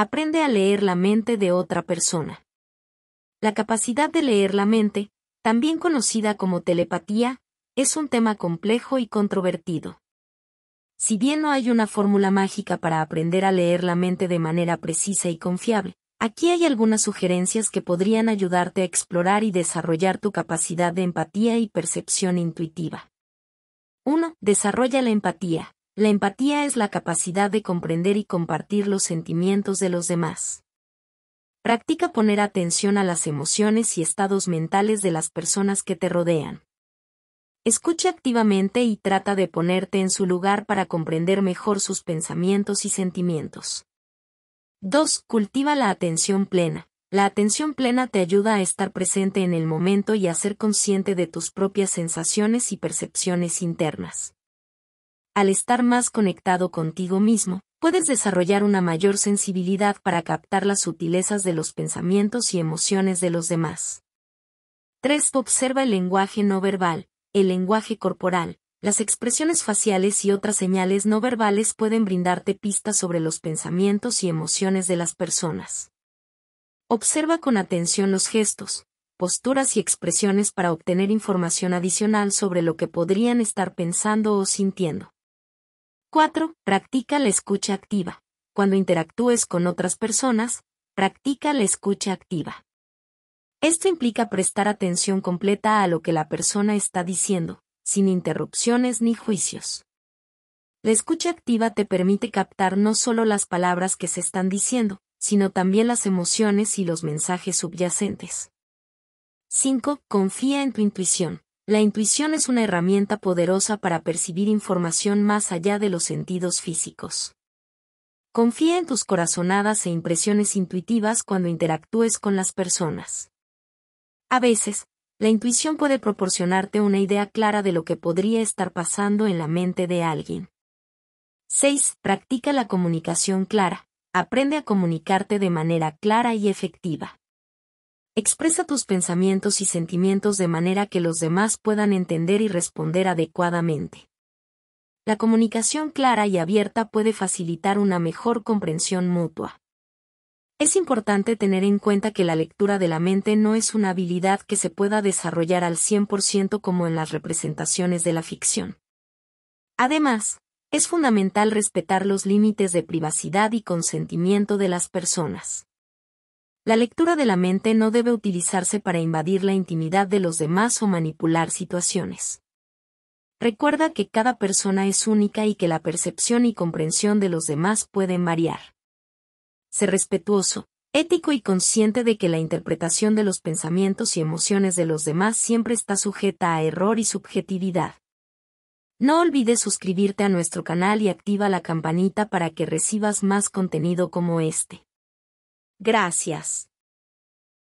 aprende a leer la mente de otra persona. La capacidad de leer la mente, también conocida como telepatía, es un tema complejo y controvertido. Si bien no hay una fórmula mágica para aprender a leer la mente de manera precisa y confiable, aquí hay algunas sugerencias que podrían ayudarte a explorar y desarrollar tu capacidad de empatía y percepción intuitiva. 1. Desarrolla la empatía. La empatía es la capacidad de comprender y compartir los sentimientos de los demás. Practica poner atención a las emociones y estados mentales de las personas que te rodean. Escucha activamente y trata de ponerte en su lugar para comprender mejor sus pensamientos y sentimientos. 2. Cultiva la atención plena. La atención plena te ayuda a estar presente en el momento y a ser consciente de tus propias sensaciones y percepciones internas al estar más conectado contigo mismo, puedes desarrollar una mayor sensibilidad para captar las sutilezas de los pensamientos y emociones de los demás. 3. Observa el lenguaje no verbal, el lenguaje corporal, las expresiones faciales y otras señales no verbales pueden brindarte pistas sobre los pensamientos y emociones de las personas. Observa con atención los gestos, posturas y expresiones para obtener información adicional sobre lo que podrían estar pensando o sintiendo. 4. Practica la escucha activa. Cuando interactúes con otras personas, practica la escucha activa. Esto implica prestar atención completa a lo que la persona está diciendo, sin interrupciones ni juicios. La escucha activa te permite captar no solo las palabras que se están diciendo, sino también las emociones y los mensajes subyacentes. 5. Confía en tu intuición. La intuición es una herramienta poderosa para percibir información más allá de los sentidos físicos. Confía en tus corazonadas e impresiones intuitivas cuando interactúes con las personas. A veces, la intuición puede proporcionarte una idea clara de lo que podría estar pasando en la mente de alguien. 6. Practica la comunicación clara. Aprende a comunicarte de manera clara y efectiva. Expresa tus pensamientos y sentimientos de manera que los demás puedan entender y responder adecuadamente. La comunicación clara y abierta puede facilitar una mejor comprensión mutua. Es importante tener en cuenta que la lectura de la mente no es una habilidad que se pueda desarrollar al 100% como en las representaciones de la ficción. Además, es fundamental respetar los límites de privacidad y consentimiento de las personas. La lectura de la mente no debe utilizarse para invadir la intimidad de los demás o manipular situaciones. Recuerda que cada persona es única y que la percepción y comprensión de los demás pueden variar. Sé respetuoso, ético y consciente de que la interpretación de los pensamientos y emociones de los demás siempre está sujeta a error y subjetividad. No olvides suscribirte a nuestro canal y activa la campanita para que recibas más contenido como este. Gracias